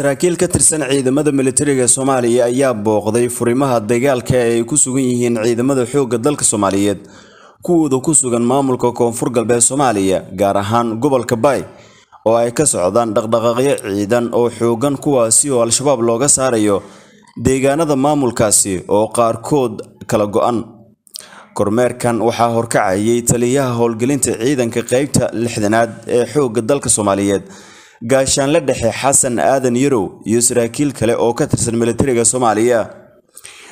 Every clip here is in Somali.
saraakiil ka tirsan ciidamada militariga soomaaliya ayaa booqday furimaha dagaalka ee ay ku sugan yihiin ciidamada xoogga dalka soomaaliyeed kuwooda ku sugan maamulka koonfur galbeed soomaaliya gaar ahaan gobolka bay oo ay ka socdaan dhaqdhaqaaqyo ciidan oo xoogan kuwaasi oo al-shabaab looga saarayo deegaanada maamulkaasi oo qaarkood kala go-an kormeerkan waxaa horkacayay taliyaha howlgelinta ciidanka qaybta lixdanaad ee xoogga dalka soomaaliyeed gaashaan la dhexe xasan aadan yarow iyo saraakiil kale oo ka tirsan milatariga soomaaliya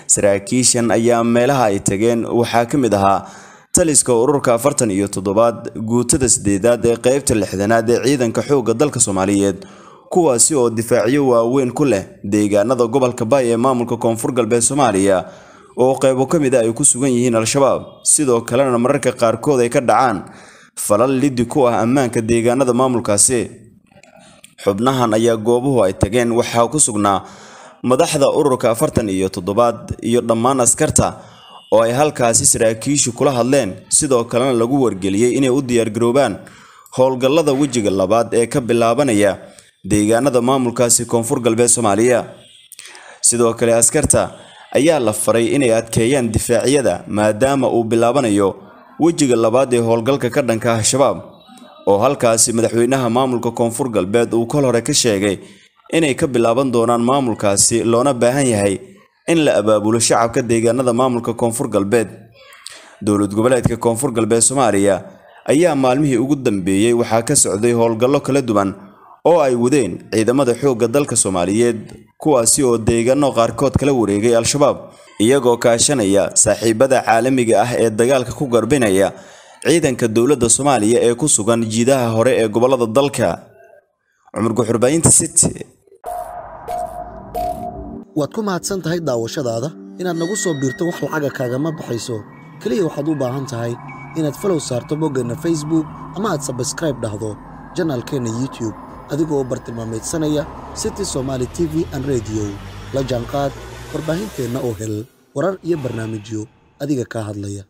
saraakiishan ayaa meelaha ay tageen waxaa ka mid ahaa taliska ururka afartan iyo toddobaad guutada sideedaad ee qaybta lixdanaad ee ciidanka xoogga dalka soomaaliyeed kuwaasi oo difaacyo waaweyn ku leh deegaanada gobolka bay ee maamulka koonfur galbeed soomaaliya oo qaybo ka mid a ah ay ku sugan yihiin al-shabaab sidoo kalena mararka qaarkood ay ka dhacaan falal lidi ku ah ammaanka deegaanada maamulkaasi xubnahan ayaa goobuhu ay tageen waxaa ku sugnaa madaxda ururka afartan iyo toddobaad iyo dhammaan askarta oo ay halkaasi saraakiishu kula hadleen sidoo kalena lagu wargeliyey inay u diyaargaroobaan howlgallada wejiga labaad ee ka bilaabanaya deegaanada maamulkaasi koonfur galbeed soomaaliya sidoo kale askarta ayaa la faray inay adkeeyaan difaaciyada maadaama uu bilaabanayo wejiga labaad ee howlgalka ka dhanka ah shabaab oo halkaasi madaxweynaha maamulka koonfur galbeed uu kol hore ka sheegay inay ka bilaaban doonaan maamulkaasi loona baahan yahay in la abaabulo shacabka deegaanada maamulka koonfur galbeed dowlad goboleedka koonfur galbeed soomaaliya ayaa maalmihii ugu dambeeyey waxaa ka socday howlgallo kala duwan oo ay wadeen ciidamada xoogga dalka soomaaliyeed kuwaasi oo deegaano qaarkood kala wareegay al-shabaab iyagoo kaashanaya saaxiibada caalamiga ah ee dagaalka ku garbinaya ciidanka dowladda soomaaliya ee ku sugan jiidaha hore ee gobollada dalka cumar guxurbaayinta city waad ku mahadsan tahay daawashadaada inaad nagu soo biirto wax lacaga kaagama baxayso keliya waxaad u baahan tahay inaad falow saarto boggeenna facebook ama aad sabskraib dhahdo janaalkeenna youtube adigoo bartilmaameedsanaya city somali t v an rediyo la jaanqaad warbaahinteenna oo hel warar iyo barnaamijyo adiga kaa hadlaya